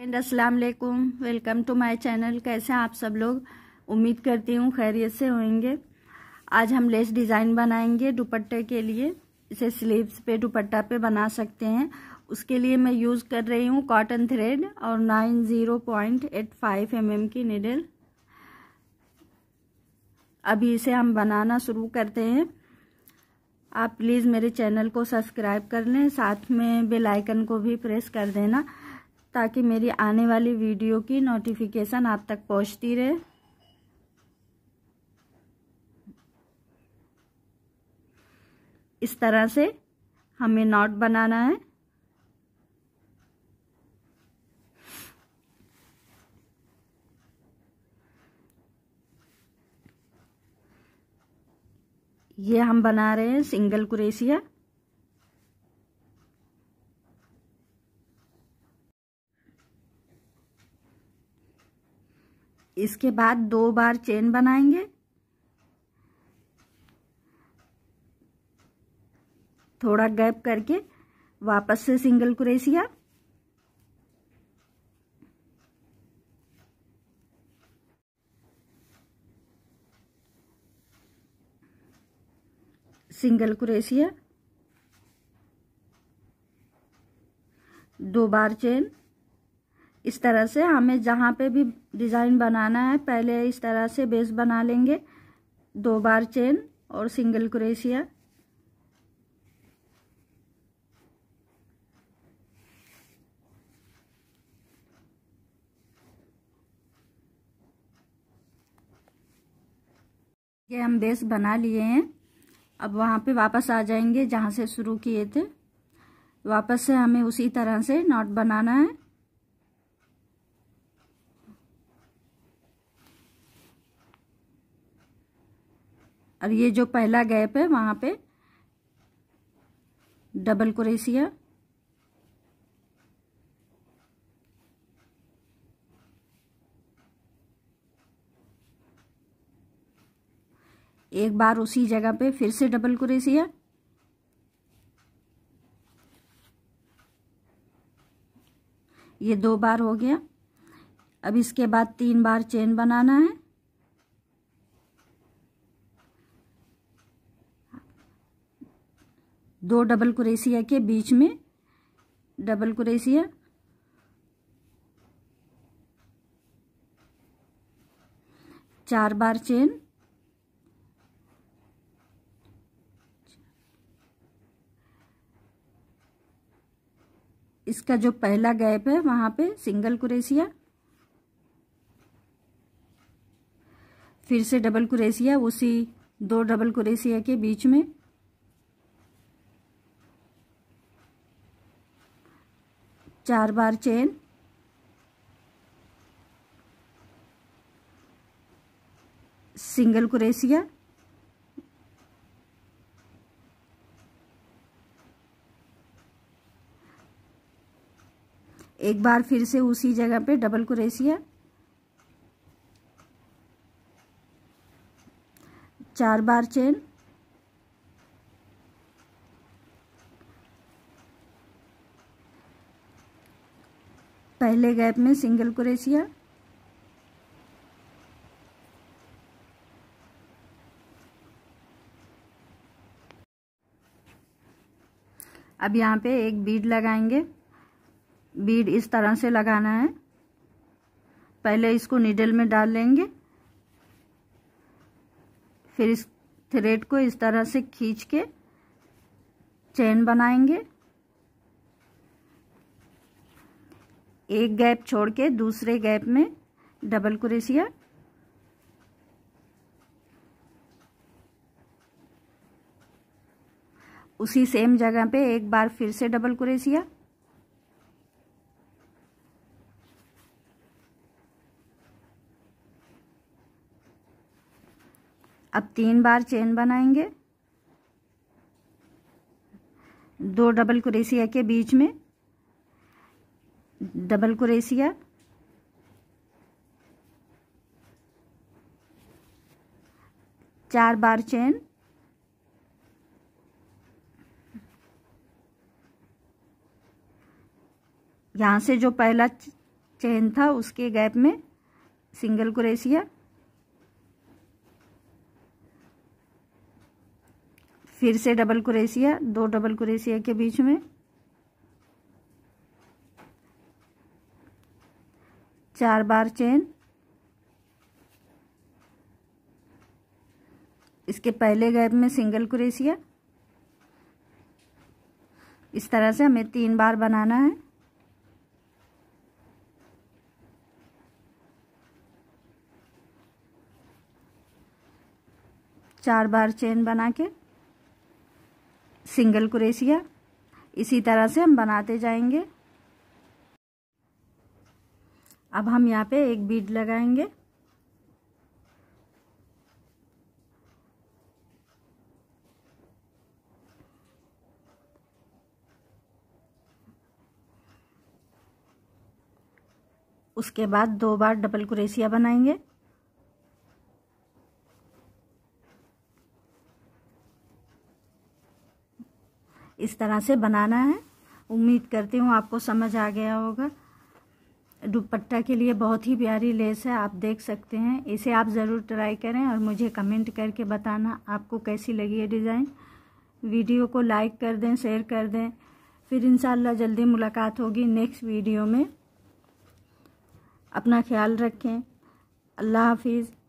and अस्सलाम वालेकुम welcome to my channel कैसे हैं आप सब लोग उम्मीद करती हूँ खैरियत से होंगे आज हम लेस डिज़ाइन बनाएंगे दुपट्टे के लिए इसे स्लीव्स पे दुपट्टा पे बना सकते हैं उसके लिए मैं यूज़ कर रही हूँ कॉटन थ्रेड और nine zero point eight five M M की निडल अभी इसे हम बनाना शुरू करते हैं आप प्लीज़ मेरे चैनल को सब्सक्राइब कर लें साथ में बेल आइकन को भी प्रेस कर देना ताकि मेरी आने वाली वीडियो की नोटिफिकेशन आप तक पहुंचती रहे इस तरह से हमें नॉट बनाना है ये हम बना रहे हैं सिंगल कुरेसिया इसके बाद दो बार चेन बनाएंगे थोड़ा गैप करके वापस से सिंगल क्रेसिया सिंगल क्रेसिया दो बार चेन इस तरह से हमें जहाँ पे भी डिज़ाइन बनाना है पहले इस तरह से बेस बना लेंगे दो बार चेन और सिंगल क्रेशिया ये हम बेस बना लिए हैं अब वहाँ पे वापस आ जाएंगे जहाँ से शुरू किए थे वापस से हमें उसी तरह से नॉट बनाना है और ये जो पहला गैप है वहाँ पे डबल क्रेसिया एक बार उसी जगह पे फिर से डबल क्रेसिया ये दो बार हो गया अब इसके बाद तीन बार चेन बनाना है दो डबल कुरेसिया के बीच में डबल कुरेसिया चार बार चेन इसका जो पहला गैप है वहां पे सिंगल कुरेसिया फिर से डबल कुरेसिया उसी दो डबल कुरेसिया के बीच में चार बार चेन सिंगल कुरेसिया एक बार फिर से उसी जगह पे डबल कुरेसिया चार बार चेन पहले गैप में सिंगल क्रेशिया अब यहाँ पे एक बीड लगाएंगे बीड इस तरह से लगाना है पहले इसको निडल में डाल लेंगे फिर इस थ्रेड को इस तरह से खींच के चेन बनाएंगे एक गैप छोड़ के दूसरे गैप में डबल कुरेसिया उसी सेम जगह पे एक बार फिर से डबल कुरेसिया अब तीन बार चेन बनाएंगे दो डबल कुरेसिया के बीच में डबल कुरेसिया चार बार चेन यहां से जो पहला चेन था उसके गैप में सिंगल कुरेसिया फिर से डबल कुरेसिया दो डबल कुरेसिया के बीच में चार बार चेन इसके पहले गैप में सिंगल क्रेशिया इस तरह से हमें तीन बार बनाना है चार बार चेन बना के सिंगल क्रेशिया इसी तरह से हम बनाते जाएंगे अब हम यहाँ पे एक बीड लगाएंगे उसके बाद दो बार डबल कुरेसिया बनाएंगे इस तरह से बनाना है उम्मीद करती हूँ आपको समझ आ गया होगा दुपट्टा के लिए बहुत ही प्यारी लेस है आप देख सकते हैं इसे आप ज़रूर ट्राई करें और मुझे कमेंट करके बताना आपको कैसी लगी है डिज़ाइन वीडियो को लाइक कर दें शेयर कर दें फिर इंशाल्लाह जल्दी मुलाकात होगी नेक्स्ट वीडियो में अपना ख्याल रखें अल्लाह हाफिज़